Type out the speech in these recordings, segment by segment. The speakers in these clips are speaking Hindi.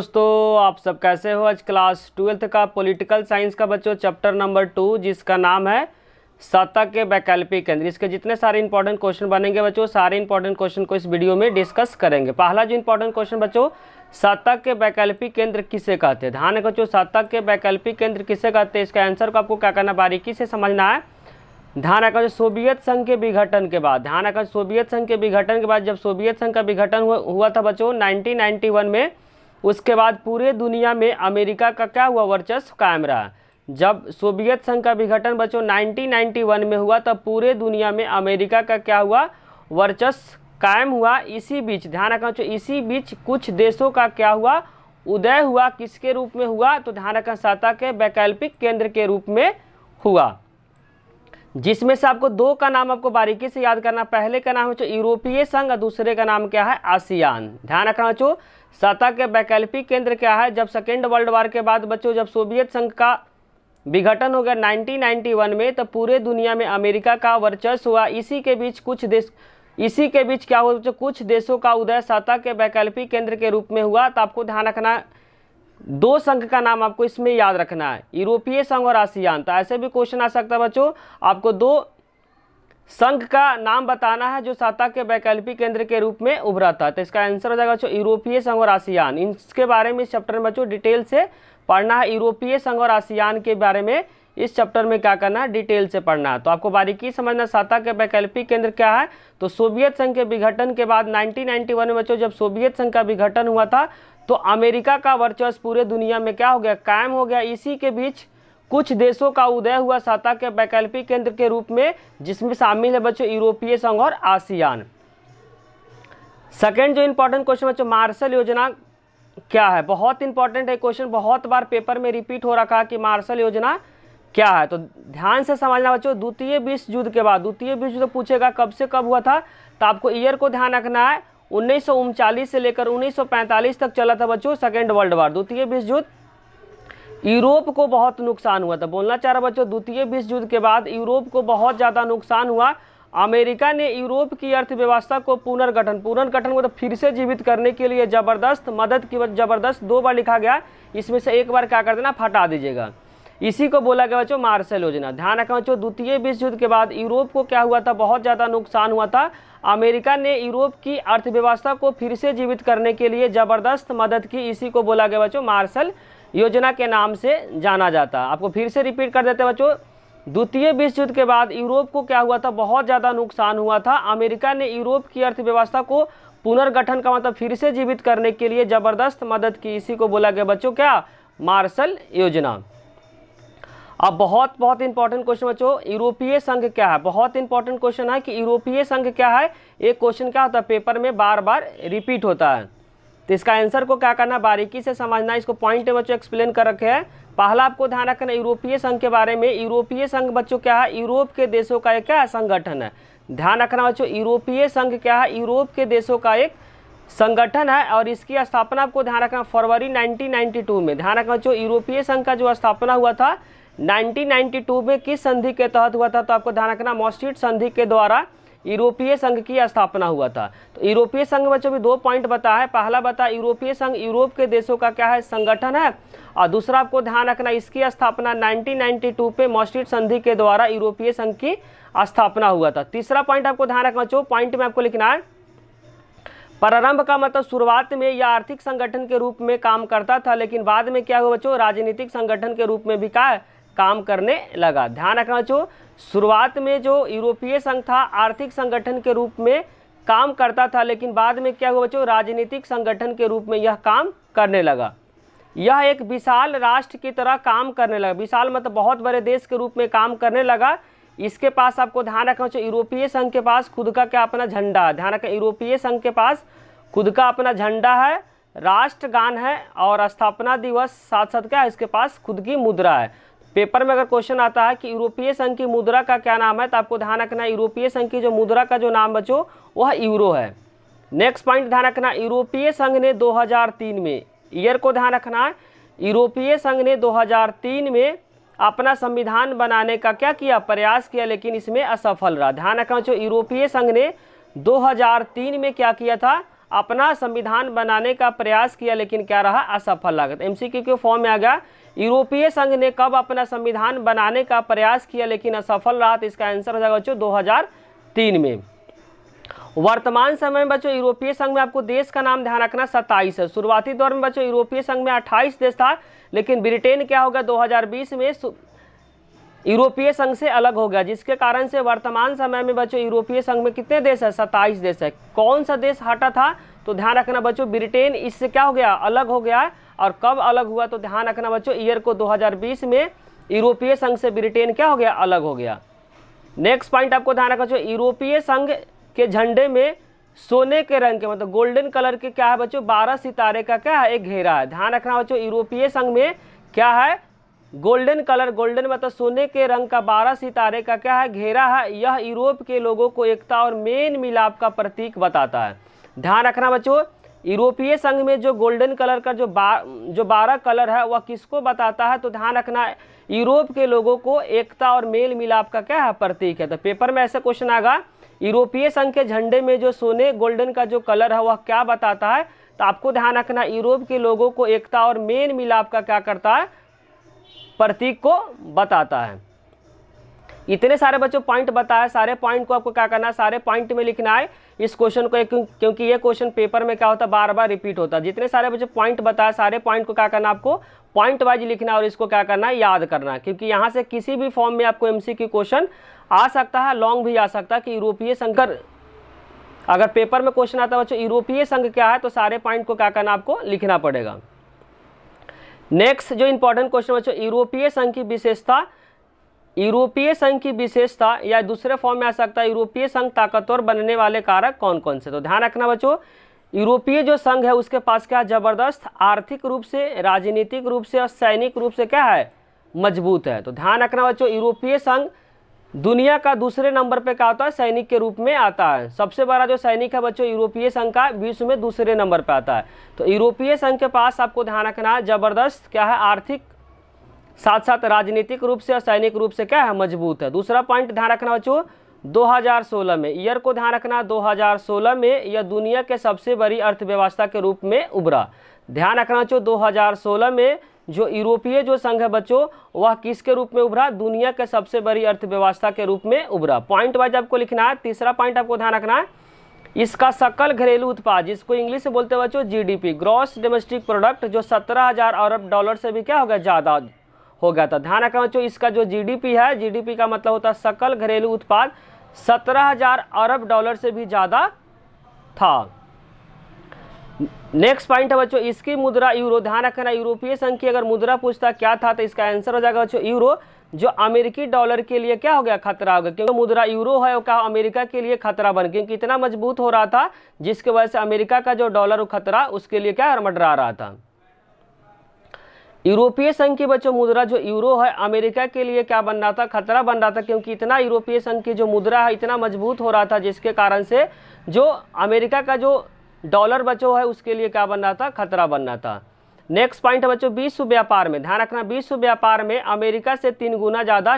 दोस्तों आप सब कैसे हो आज क्लास ट्वेल्थ का पॉलिटिकल साइंस का बच्चों चैप्टर नंबर टू जिसका नाम है सत्ता के वैकल्पिक केंद्र इसके जितने सारे इंपॉर्टेंट क्वेश्चन बनेंगे बच्चों सारे इंपॉर्टेंट क्वेश्चन को इस वीडियो में डिस्कस करेंगे पहला जो इंपॉर्टेंट क्वेश्चन बच्चों सत्ता के वैकल्पिक केंद्र किसे कहते हैं ध्यान रखो सत्ता के वैकल्पिक केंद्र किसे कहते हैं इसका आंसर को आपको क्या करना बारीकी से समझना है ध्यान रखा जो सोवियत संघ के विघटन के बाद ध्यान रखा सोवियत संघ के विघटन के बाद जब सोवियत संघ का विघटन हुआ था बच्चों नाइनटीन में उसके बाद पूरे दुनिया में अमेरिका का क्या हुआ वर्चस्व कायम रहा जब सोवियत संघ का विघटन बच्चों 1991 में हुआ तब पूरे दुनिया में अमेरिका का क्या हुआ वर्चस्व कायम हुआ इसी बीच ध्यान रखना चाहिए इसी बीच कुछ देशों का क्या हुआ उदय हुआ किसके रूप में हुआ तो ध्यान रखना साता के वैकल्पिक केंद्र के रूप में हुआ जिसमें से आपको दो का नाम आपको बारीकी से याद करना पहले का नाम है यूरोपीय संघ और दूसरे का नाम क्या है आसियान ध्यान रखना चाहो सतह के वैकल्पिक केंद्र क्या है जब सेकेंड वर्ल्ड वार के बाद बच्चों जब सोवियत संघ का विघटन हो गया 1991 में तो पूरे दुनिया में अमेरिका का वर्चस्व हुआ इसी के बीच कुछ देश इसी के बीच क्या हुआ जो कुछ देशों का उदय सतह के वैकल्पिक केंद्र के रूप में हुआ तो आपको ध्यान रखना दो संघ का नाम आपको इसमें याद रखना है यूरोपीय संघ और आसियान तो ऐसे भी क्वेश्चन आ सकता है बच्चों आपको दो संघ का नाम बताना है जो सत्ता के वैकल्पिक केंद्र के रूप में उभरा था तो इसका आंसर हो जाएगा बच्चों यूरोपीय संघ और आसियान इसके बारे में इस चैप्टर में बच्चों डिटेल से पढ़ना है यूरोपीय संघ और आसियान के बारे में इस चैप्टर में क्या करना है डिटेल से पढ़ना है तो आपको बारीकी समझना साता के वैकल्पिक केंद्र क्या है तो सोवियत संघ के विघटन के बाद नाइनटीन में बच्चों जब सोवियत संघ का विघटन हुआ था तो अमेरिका का वर्चस्व पूरे दुनिया में क्या हो गया कायम हो गया इसी के बीच कुछ देशों का उदय हुआ सत्ता के वैकल्पिक केंद्र के रूप में जिसमें शामिल है बच्चों यूरोपीय संघ और आसियान सेकेंड जो इंपॉर्टेंट क्वेश्चन बच्चों मार्शल योजना क्या है बहुत इंपॉर्टेंट है क्वेश्चन बहुत बार पेपर में रिपीट हो रखा है कि मार्शल योजना क्या है तो ध्यान से समझना बच्चों द्वितीय विश्व युद्ध के बाद द्वितीय विश्व युद्ध पूछेगा कब से कब हुआ था तो आपको ईयर को ध्यान रखना है उन्नीस से लेकर 1945 तक चला था बच्चों सेकेंड वर्ल्ड वार द्वितीय विश्व युद्ध यूरोप को बहुत नुकसान हुआ था बोलना चाह रहा बच्चों द्वितीय विश्व युद्ध के बाद यूरोप को बहुत ज़्यादा नुकसान हुआ अमेरिका ने यूरोप की अर्थव्यवस्था को पुनर्गठन पुनर्गठन को तो फिर से जीवित करने के लिए ज़बरदस्त मदद की ज़बरदस्त दो बार लिखा गया इसमें से एक बार क्या कर देना फटा दीजिएगा इसी को बोला गया बच्चों मार्शल योजना ध्यान रखना बच्चों द्वितीय विश्व युद्ध के बाद यूरोप को क्या हुआ था बहुत ज़्यादा नुकसान हुआ था अमेरिका ने यूरोप की अर्थव्यवस्था को फिर से जीवित करने के लिए ज़बरदस्त मदद की इसी को बोला गया बच्चों मार्शल योजना के नाम से जाना जाता आपको फिर से रिपीट कर देते बच्चों द्वितीय विश्व युद्ध के बाद यूरोप को क्या हुआ था बहुत ज़्यादा नुकसान हुआ था अमेरिका ने यूरोप की अर्थव्यवस्था को पुनर्गठन का मतलब फिर से जीवित करने के लिए ज़बरदस्त मदद की इसी को बोला गया बच्चों क्या मार्शल योजना अब बहुत बहुत इंपॉर्टेंट क्वेश्चन बच्चों यूरोपीय संघ क्या है बहुत इंपॉर्टेंट क्वेश्चन है कि यूरोपीय संघ क्या है एक क्वेश्चन क्या होता है पेपर में बार बार रिपीट होता है तो इसका आंसर को क्या करना बारीकी से समझना इसको पॉइंट में बच्चों एक्सप्लेन कर रखे हैं पहला आपको ध्यान रखना यूरोपीय संघ के बारे में यूरोपीय संघ बच्चों क्या है यूरोप के देशों का एक क्या संगठन है ध्यान रखना बच्चों यूरोपीय संघ क्या है यूरोप के देशों का एक संगठन है और इसकी स्थापना आपको ध्यान रखना फरवरी 1992 में ध्यान रखना बच्चों यूरोपीय संघ का जो स्थापना हुआ था 1992 में किस संधि के तहत हुआ था तो आपको ध्यान रखना मॉस्टिट संधि के द्वारा यूरोपीय संघ की स्थापना हुआ था तो यूरोपीय संघ बच्चों भी दो पॉइंट बता है पहला बता यूरोपीय संघ यूरोप के देशों का क्या है संगठन है और दूसरा आपको ध्यान रखना इसकी स्थापना 1992 पे मॉस्ट्रिट संधि के द्वारा यूरोपीय संघ की स्थापना हुआ था तीसरा पॉइंट आपको ध्यान रखना चाहो पॉइंट में आपको लिखना है प्रारंभ का मतलब शुरुआत में यह आर्थिक संगठन के रूप में काम करता था लेकिन बाद में क्या हुआ बच्चों राजनीतिक संगठन के रूप में भी क्या काम करने लगा ध्यान रखना जो शुरुआत में जो यूरोपीय संघ था आर्थिक संगठन के रूप में काम करता था लेकिन बाद में क्या हुआ बच्चों राजनीतिक संगठन के रूप में यह काम करने लगा यह एक विशाल राष्ट्र की तरह काम करने लगा विशाल मतलब बहुत बड़े देश के रूप में काम करने लगा इसके पास आपको ध्यान रखना चाहिए यूरोपीय संघ के पास खुद का क्या अपना झंडा है ध्यान रखें यूरोपीय संघ के पास खुद का अपना झंडा है राष्ट्रगान है और स्थापना दिवस साथ साथ क्या इसके पास खुद की मुद्रा है पेपर में अगर क्वेश्चन आता है कि यूरोपीय संघ की मुद्रा का क्या नाम है तो आपको ध्यान रखना है यूरोपीय संघ की जो मुद्रा का जो नाम बचो वह यूरो है नेक्स्ट पॉइंट ध्यान रखना यूरोपीय संघ ने 2003 में ईयर को ध्यान रखना है यूरोपीय संघ ने 2003 में अपना संविधान बनाने का क्या किया प्रयास किया लेकिन इसमें असफल रहा ध्यान रखना जो यूरोपीय संघ ने दो में क्या किया था अपना संविधान बनाने का प्रयास किया लेकिन क्या रहा असफल लागत एम क्यू फॉर्म में आ गया यूरोपीय संघ ने कब अपना संविधान बनाने का प्रयास किया लेकिन असफल रहा तो इसका आंसर हो जाएगा बच्चों तीन में वर्तमान समय में बच्चों यूरोपीय संघ में आपको देश का नाम ध्यान रखना सत्ताईस है शुरुआती दौर में बच्चों यूरोपीय संघ में अट्ठाईस देश था लेकिन ब्रिटेन क्या होगा 2020 में यूरोपीय संघ से अलग हो गया जिसके कारण से वर्तमान समय में बच्चों यूरोपीय संघ में कितने देश है सत्ताईस देश है कौन सा देश हटा था तो ध्यान रखना बच्चों ब्रिटेन इससे क्या हो गया अलग हो गया और कब अलग हुआ तो ध्यान रखना बच्चों ईयर को 2020 में यूरोपीय संघ से ब्रिटेन क्या हो गया अलग हो गया नेक्स्ट पॉइंट आपको ध्यान रखना चाहिए यूरोपीय संघ के झंडे में सोने के रंग के मतलब गोल्डन कलर के क्या है बच्चों बारह सितारे का क्या है एक घेरा है ध्यान रखना बच्चों यूरोपीय संघ में क्या है गोल्डन कलर गोल्डन मतलब सोने के रंग का बारह सितारे का क्या है घेरा है यह यूरोप के लोगों को एकता और मेन मिलाप का प्रतीक बताता है ध्यान रखना बच्चों यूरोपीय संघ में जो गोल्डन कलर का जो बा जो बारह कलर है वह किसको बताता है तो ध्यान रखना यूरोप के लोगों को एकता और मेल मिलाप का क्या है प्रतीक है तो पेपर में ऐसा क्वेश्चन आएगा यूरोपीय संघ के झंडे में जो सोने गोल्डन का जो कलर है वह क्या बताता है तो आपको ध्यान रखना यूरोप के लोगों को एकता और मेल मिलाप का क्या करता है प्रतीक को बताता है इतने सारे बच्चों पॉइंट बताए सारे पॉइंट को आपको क्या करना है सारे पॉइंट में लिखना है इस क्वेश्चन को क्योंकि ये क्वेश्चन पेपर में क्या होता है बार बार रिपीट होता है जितने सारे बच्चों पॉइंट बताए सारे पॉइंट को क्या करना है आपको पॉइंट वाइज लिखना और इसको क्या करना है याद करना है क्योंकि यहाँ से किसी भी फॉर्म में आपको एमसीक्यू क्वेश्चन आ सकता है लॉन्ग भी आ सकता है कि यूरोपीय संघ अगर पेपर में क्वेश्चन आता है बच्चों यूरोपीय संघ क्या है तो सारे पॉइंट को क्या करना आपको लिखना पड़ेगा नेक्स्ट जो इंपॉर्टेंट क्वेश्चन बच्चों यूरोपीय संघ की विशेषता यूरोपीय संघ की विशेषता या दूसरे फॉर्म में आ सकता है यूरोपीय संघ ताकतवर बनने वाले कारक कौन कौन से तो ध्यान रखना बच्चों यूरोपीय जो संघ है उसके पास क्या जबरदस्त आर्थिक रूप से राजनीतिक रूप से और सैनिक रूप से क्या है मजबूत है तो ध्यान रखना बच्चों यूरोपीय संघ दुनिया का दूसरे नंबर पे क्या होता तो है सैनिक के रूप में आता है सबसे बड़ा जो सैनिक है बच्चों यूरोपीय संघ का विश्व में दूसरे नंबर पे आता है तो यूरोपीय संघ के पास आपको ध्यान रखना है ज़बरदस्त क्या है आर्थिक साथ साथ राजनीतिक रूप से और सैनिक रूप से क्या है मजबूत है दूसरा पॉइंट ध्यान रखना बच्चों दो में ईयर को ध्यान रखना दो में यह दुनिया के सबसे बड़ी अर्थव्यवस्था के रूप में उभरा ध्यान रखना बच्चों दो में जो यूरोपीय जो संघ है बच्चों वह किसके रूप में उभरा दुनिया के सबसे बड़ी अर्थव्यवस्था के रूप में उभरा पॉइंट वाइज आपको लिखना है तीसरा पॉइंट आपको ध्यान रखना है इसका सकल घरेलू उत्पाद जिसको इंग्लिश से बोलते हैं बच्चों जीडीपी ग्रॉस डोमेस्टिक प्रोडक्ट जो सत्रह हज़ार अरब डॉलर से भी क्या हो गया ज़्यादा हो गया था ध्यान रखना बच्चों इसका जो जीडीपी है जीडीपी का मतलब होता है सकल घरेलू उत्पाद सत्रह हज़ार अरब डॉलर से भी ज़्यादा था नेक्स्ट पॉइंट है बच्चों इसकी मुद्रा यूरो ध्यान रखना यूरोपीय संघ की अगर मुद्रा पूछता क्या था तो इसका आंसर हो जाएगा बच्चों यूरो जो अमेरिकी डॉलर के लिए क्या हो गया खतरा हो गया क्योंकि मुद्रा यूरो है वो कहा अमेरिका के लिए खतरा बन क्योंकि इतना मजबूत हो रहा था जिसके वजह से अमेरिका का जो डॉलर खतरा उसके लिए क्या हड़मडरा रहा था यूरोपीय संघ की बच्चों मुद्रा जो यूरो है अमेरिका के लिए क्या बन रहा था खतरा बन रहा था क्योंकि इतना यूरोपीय संघ की जो मुद्रा है इतना मजबूत हो रहा था जिसके कारण से जो अमेरिका का जो डॉलर बचो है उसके लिए क्या बन रहा था खतरा बन रहा था नेक्स्ट पॉइंट बच्चों विश्व व्यापार में ध्यान रखना विश्व व्यापार में अमेरिका से तीन गुना ज़्यादा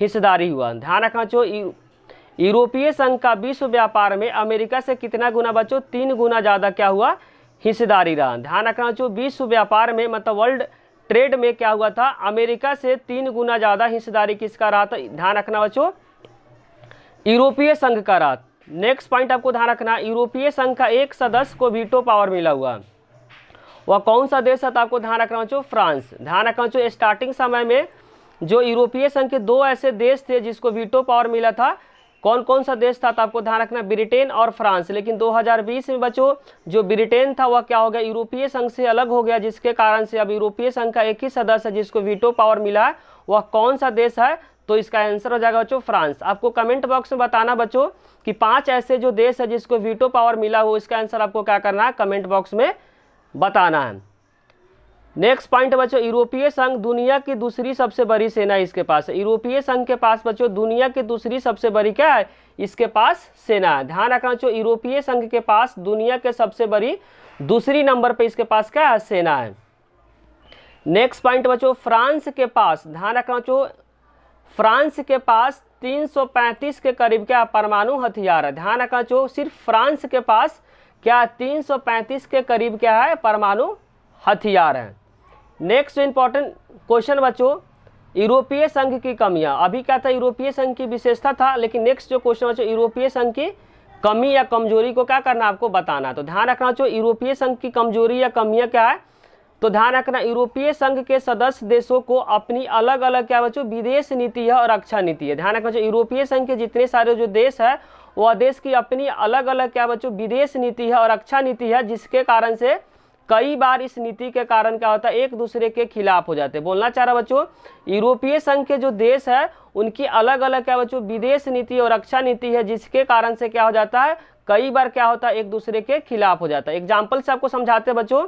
हिस्सेदारी हुआ ध्यान रखना जो यूरोपीय संघ का विश्व व्यापार में अमेरिका से कितना गुना बच्चों तीन गुना ज़्यादा क्या हुआ हिस्सेदारी रहा ध्यान रखना जो विश्व व्यापार में मतलब वर्ल्ड ट्रेड में क्या हुआ था अमेरिका से तीन गुना ज़्यादा हिस्सेदारी किसका रहा था ध्यान रखना बच्चों यूरोपीय संघ का रहा नेक्स्ट पॉइंट आपको ध्यान रखना यूरोपीय संघ का एक सदस्य को वीटो पावर मिला हुआ वह कौन सा देश है तो आपको ध्यान रखना चाहो फ्रांस ध्यान रखना चाहो स्टार्टिंग समय में जो यूरोपीय संघ के दो ऐसे देश थे जिसको वीटो पावर मिला था कौन कौन सा देश था तो आपको ध्यान रखना ब्रिटेन और फ्रांस लेकिन 2020 में बच्चों जो ब्रिटेन था वह क्या हो गया यूरोपीय संघ से अलग हो गया जिसके कारण से अब यूरोपीय संघ का एक ही सदस्य जिसको वीटो पावर मिला है वह कौन सा देश है तो इसका आंसर हो जाएगा बच्चों फ्रांस आपको कमेंट बॉक्स में बताना बच्चों कि पांच ऐसे जो देश है जिसको वीटो पावर मिला हो इसका आंसर आपको क्या करना है कमेंट बॉक्स में बताना है नेक्स्ट पॉइंट बच्चों यूरोपीय संघ दुनिया की दूसरी सबसे बड़ी सेना इसके पास है यूरोपीय संघ के पास बच्चों दुनिया की दूसरी सबसे बड़ी क्या है इसके पास सेना है ध्यान रखना बच्चों यूरोपीय संघ के पास दुनिया के सबसे बड़ी दूसरी नंबर पे इसके पास क्या है सेना है नेक्स्ट पॉइंट बच्चों फ्रांस के पास ध्यान रखना बच्चों फ्रांस के पास 335 के करीब क्या परमाणु हथियार है ध्यान रखना चो सिर्फ फ्रांस के पास क्या 335 के करीब क्या है परमाणु हथियार है नेक्स्ट इंपॉर्टेंट क्वेश्चन बच्चों यूरोपीय संघ की कमियां अभी क्या था यूरोपीय संघ की विशेषता था लेकिन नेक्स्ट जो क्वेश्चन बच्चों यूरोपीय संघ की कमी या कमजोरी को क्या करना आपको बताना तो ध्यान रखना चाहो यूरोपीय संघ की कमजोरी या कमियां क्या है तो ध्यान रखना यूरोपीय संघ के सदस्य देशों को अपनी अलग अलग क्या बच्चों विदेश नीति है और रक्षा नीति है ध्यान रखना यूरोपीय संघ के जितने सारे जो देश है वह देश की अपनी अलग अलग क्या बच्चों विदेश नीति है और रक्षा नीति है जिसके कारण से कई बार इस नीति के कारण क्या होता है एक दूसरे के खिलाफ हो जाते हैं बोलना चाह रहा बच्चों यूरोपीय संघ के जो देश है उनकी अलग अलग क्या बच्चों विदेश नीति और रक्षा नीति है जिसके कारण से क्या हो जाता है कई बार क्या होता है एक दूसरे के खिलाफ हो जाता है एग्जाम्पल से आपको समझाते हैं बच्चों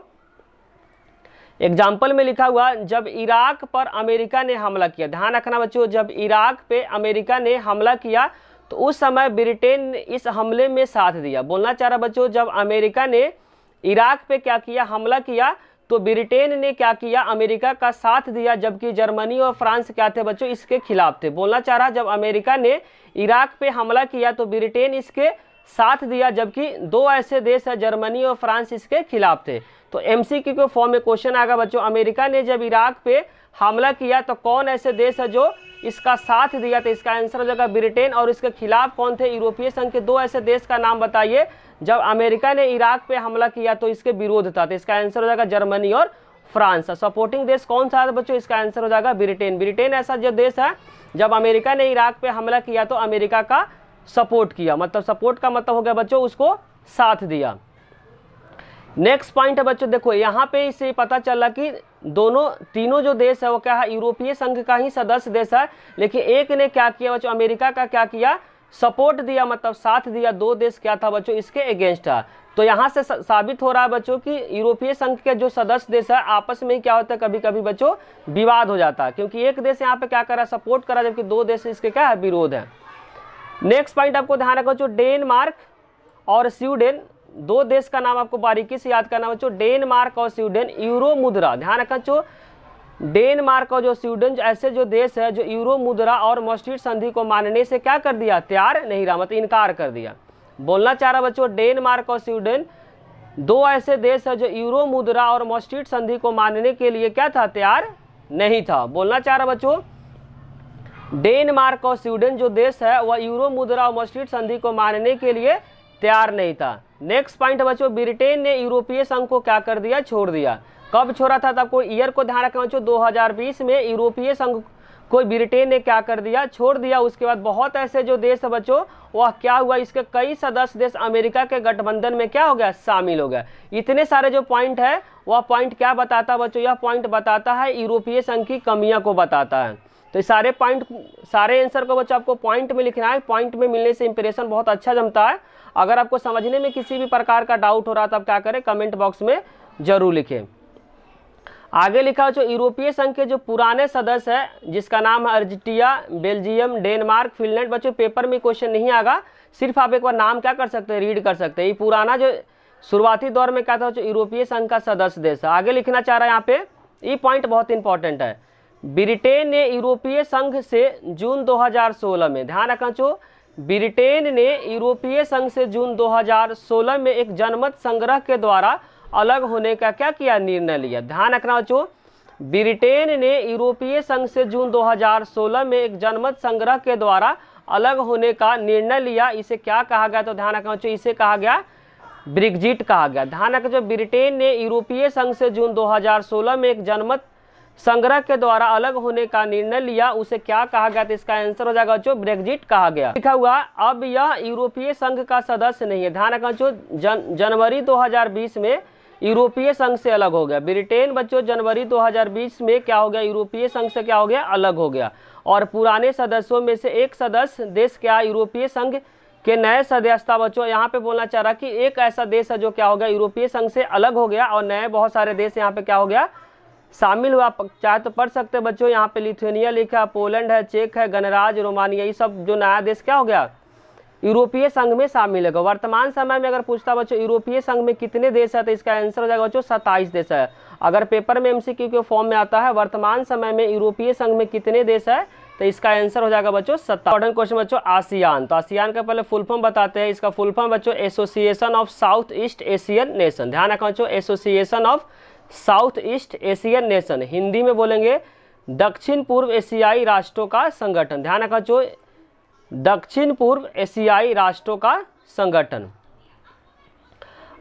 एग्जाम्पल में लिखा हुआ जब इराक पर अमेरिका ने हमला किया ध्यान रखना बच्चों जब इराक पे अमेरिका ने हमला किया तो उस समय ब्रिटेन ने इस हमले में साथ दिया बोलना चाह रहा बच्चों जब अमेरिका ने इराक पे क्या किया हमला किया तो ब्रिटेन ने क्या किया अमेरिका का साथ दिया जबकि जर्मनी और फ्रांस क्या थे बच्चों इसके खिलाफ थे बोलना चाह रहा जब अमेरिका ने इराक पे हमला किया तो ब्रिटेन इसके साथ दिया जबकि दो ऐसे देश है जर्मनी और फ्रांस इसके खिलाफ थे तो एम के फॉर्म में क्वेश्चन आएगा बच्चों अमेरिका ने जब इराक पे हमला किया तो कौन ऐसे देश है जो इसका साथ दिया था इसका आंसर हो जाएगा ब्रिटेन और इसके खिलाफ कौन थे यूरोपीय संघ के दो ऐसे देश का नाम बताइए जब अमेरिका ने इराक पे हमला किया तो इसके विरोध था तो इसका आंसर हो जाएगा जर्मनी और फ्रांस सपोर्टिंग तो देश कौन सा था बच्चों इसका आंसर हो जाएगा ब्रिटेन ब्रिटेन ऐसा जो देश है जब अमेरिका ने इराक पे हमला किया तो अमेरिका का सपोर्ट किया मतलब सपोर्ट का मतलब हो गया बच्चों उसको साथ दिया नेक्स्ट पॉइंट है बच्चों देखो यहाँ पे इससे पता चला कि दोनों तीनों जो देश है वो क्या है यूरोपीय संघ का ही सदस्य देश है लेकिन एक ने क्या किया बच्चों अमेरिका का क्या किया सपोर्ट दिया मतलब साथ दिया दो देश क्या था बच्चों इसके अगेंस्ट था तो यहाँ से साबित हो रहा है बच्चों कि यूरोपीय संघ के जो सदस्य देश है आपस में ही क्या होता है कभी कभी बच्चों विवाद हो जाता है क्योंकि एक देश यहाँ पे क्या कर रहा है सपोर्ट कर रहा है जबकि दो देश इसके क्या है विरोध है नेक्स्ट पॉइंट आपको ध्यान रखो जो डेनमार्क और स्वीडन दो देश का नाम आपको बारीकी से याद करना बच्चों डेनमार्क और स्वीडन यूरो मुद्रा ध्यान रखा जो डेनमार्क और जो स्वीडन ऐसे जो देश है जो यूरो मुद्रा और मोस्टिट संधि को मानने से क्या कर दिया तैयार नहीं रहा मतलब इनकार कर दिया बोलना चाह रहा बच्चों डेनमार्क और स्वीडन दो ऐसे देश है जो यूरो मुद्रा और मोस्टिट संधि को मानने के लिए क्या था तैयार नहीं था बोलना चाह रहा बच्चों डेनमार्क और स्वीडन जो देश है वह यूरो मुद्रा और मस्जिद संधि को मानने के लिए तैयार नहीं था नेक्स्ट पॉइंट बच्चों ब्रिटेन ने यूरोपीय संघ को क्या कर दिया छोड़ दिया कब छोड़ा था तब कोई ईयर को ध्यान रखना बच्चों 2020 में यूरोपीय संघ को ब्रिटेन ने क्या कर दिया छोड़ दिया उसके बाद बहुत ऐसे जो देश है बच्चों वह क्या हुआ इसके कई सदस्य देश अमेरिका के गठबंधन में क्या हो गया शामिल हो गया इतने सारे जो पॉइंट है वह पॉइंट क्या बताता है बच्चों यह पॉइंट बताता है यूरोपीय संघ की कमियाँ को बताता है तो सारे पॉइंट सारे आंसर को बच्चों आपको पॉइंट में लिखना है पॉइंट में मिलने से इंप्रेशन बहुत अच्छा जमता है अगर आपको समझने में किसी भी प्रकार का डाउट हो रहा है तो आप क्या करें कमेंट बॉक्स में जरूर लिखें आगे लिखा हो जो यूरोपीय संघ के जो पुराने सदस्य है जिसका नाम है अर्जिटिया बेल्जियम डेनमार्क फिनलैंड बच्चों पेपर में क्वेश्चन नहीं आगा सिर्फ आप एक बार नाम क्या कर सकते हैं रीड कर सकते हैं ये पुराना जो शुरुआती दौर में क्या था जो यूरोपीय संघ का सदस्य देश है आगे लिखना चाह रहा है यहाँ पे ये पॉइंट बहुत इंपॉर्टेंट है ब्रिटेन ने यूरोपीय संघ से जून 2016 में ध्यान रखना चो ब्रिटेन ने यूरोपीय संघ से जून 2016 में एक जनमत संग्रह के द्वारा अलग होने का क्या किया निर्णय लिया ध्यान रखना चो ब्रिटेन ने यूरोपीय संघ से जून 2016 में एक जनमत संग्रह के द्वारा अलग होने का निर्णय लिया इसे क्या कहा गया तो ध्यान रखना चो इसे कहा गया ब्रिग्जिट कहा गया ध्यान रखना चो ब्रिटेन ने यूरोपीय संघ से जून दो में एक जनमत संग्रह के द्वारा अलग होने का निर्णय लिया उसे क्या कहा गया तो इसका आंसर हो जाएगा जो ब्रेग्जिट कहा गया लिखा हुआ अब यह यूरोपीय संघ का सदस्य नहीं है ध्यान रखना जो जन जनवरी 2020 में यूरोपीय संघ से अलग हो गया ब्रिटेन बच्चों जनवरी 2020 में क्या हो गया यूरोपीय संघ से क्या हो गया अलग हो गया और पुराने सदस्यों में से एक सदस्य देश क्या यूरोपीय संघ के नए सदस्यता बच्चों यहाँ पे बोलना चाह रहा कि एक ऐसा देश है जो क्या हो गया यूरोपीय संघ से अलग हो गया और नए बहुत सारे देश यहाँ पे क्या हो गया शामिल हुआ चाहे तो पढ़ सकते बच्चों यहाँ पे लिथुनिया लिखा पोलैंड है चेक है गणराज रोमानिया ये सब जो नया देश क्या हो गया यूरोपीय संघ में शामिल है वर्तमान समय में अगर पूछता बच्चों यूरोपीय संघ में कितने देश है तो इसका आंसर हो जाएगा बच्चों सत्ताईस देश है अगर पेपर में एमसीक्यू के फॉर्म में आता है वर्तमान समय में यूरोपीय संघ में कितने देश है तो इसका आंसर हो जाएगा बच्चों सत्ता क्वेश्चन बच्चों आसियान तो आसियान का पहले फुल फॉर्म बताते हैं इसका फुल फॉर्म बच्चों association of south east Asian nation ध्यान रखा बच्चों association of south east Asian nation Hindi में बोलेंगे दक्षिण पूर्व एशियाई राष्ट्रों का संगठन ध्यान रखा जो दक्षिण पूर्व एशियाई राष्ट्रों का संगठन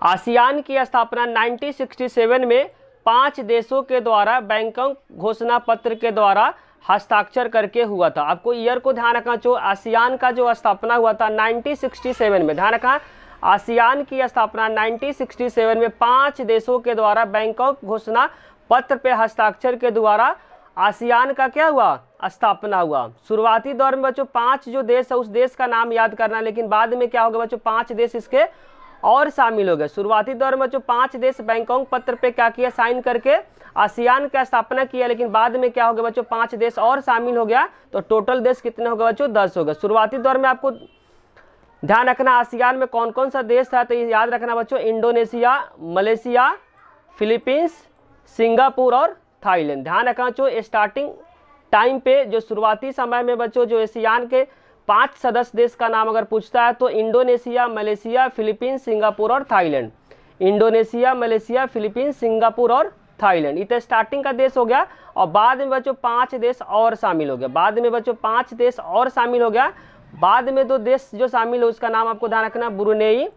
आसियान की स्थापना 1967 में पांच देशों के द्वारा बैंकॉक घोषणा पत्र के द्वारा हस्ताक्षर करके हुआ था आपको ईयर को ध्यान रखना जो आसियान का जो स्थापना हुआ था 1967 में ध्यान रखा आसियान की स्थापना 1967 में पांच देशों के द्वारा बैंकॉक घोषणा पत्र पे हस्ताक्षर के द्वारा आसियान का क्या हुआ स्थापना हुआ शुरुआती दौर में बच्चों पांच जो देश है उस देश का नाम याद करना लेकिन बाद में क्या होगा बच्चों पांच देश इसके और शामिल हो गए शुरुआती दौर में बच्चों पांच देश बैंकॉक पत्र पे क्या किया साइन करके आसियान का स्थापना किया लेकिन बाद में क्या हो गया बच्चों पांच देश और शामिल हो गया तो टोटल देश कितने हो गए बच्चों दस हो गए शुरुआती दौर में आपको ध्यान रखना आसियान में कौन कौन सा देश था तो ये याद रखना बच्चों इंडोनेशिया मलेशिया फिलीपींस सिंगापुर और थाईलैंड ध्यान रखना बच्चों स्टार्टिंग टाइम पे जो शुरुआती समय में बच्चों जो एशियान के पांच सदस्य देश का नाम अगर पूछता है तो इंडोनेशिया मलेशिया फिलीपींस सिंगापुर और Thailand Indonesia Malaysia Philippines Singapore और थाईलैंड इतना तो स्टार्टिंग का देश हो गया और बाद में बच्चों पांच देश और शामिल हो गया बाद में बच्चों पांच देश और शामिल हो गया बाद में दो देश जो शामिल है उसका नाम आपको ध्यान रखना ब्रुनेई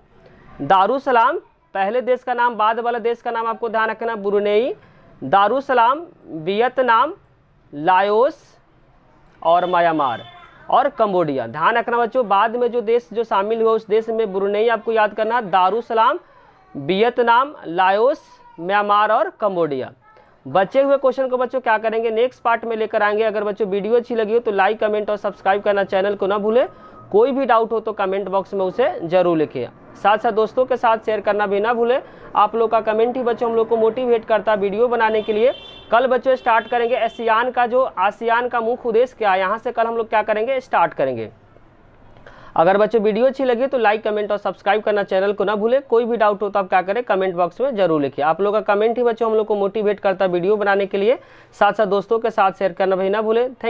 दारूसलाम पहले देश का नाम बाद वाला देश का नाम आपको ध्यान रखना ब्रुनेई दारूसलाम वियतनाम लायोस और म्यांमार और कम्बोडिया ध्यान रखना बच्चों बाद में जो देश जो शामिल हुआ उस देश में ब्रुनेई आपको याद करना दारूसलाम वियतनाम लायोस म्यांमार और कम्बोडिया बचे हुए क्वेश्चन को बच्चों क्या करेंगे नेक्स्ट पार्ट में लेकर आएंगे अगर बच्चों वीडियो अच्छी लगी हो तो लाइक कमेंट और सब्सक्राइब करना चैनल को ना भूले कोई भी डाउट हो तो कमेंट बॉक्स में उसे जरूर लिखे साथ साथ दोस्तों के साथ शेयर करना भी ना भूले आप लोग का कमेंट ही बच्चों हम लोग को मोटिवेट करता है वीडियो बनाने के लिए कल बच्चों स्टार्ट करेंगे एसियान का जो आसियान का मुख्य उद्देश्य क्या है यहाँ से कल हम लोग क्या करेंगे स्टार्ट करेंगे अगर बच्चों वीडियो अच्छी लगी तो लाइक कमेंट और सब्सक्राइब करना चैनल को ना भूले कोई भी डाउट हो तो आप क्या करें कमेंट बॉक्स में जरूर लिखिए आप लोग का कमेंट ही बच्चों हम लोग को मोटिवेट करता है वीडियो बनाने के लिए साथ साथ दोस्तों के साथ शेयर करना भी ना भूले थैंक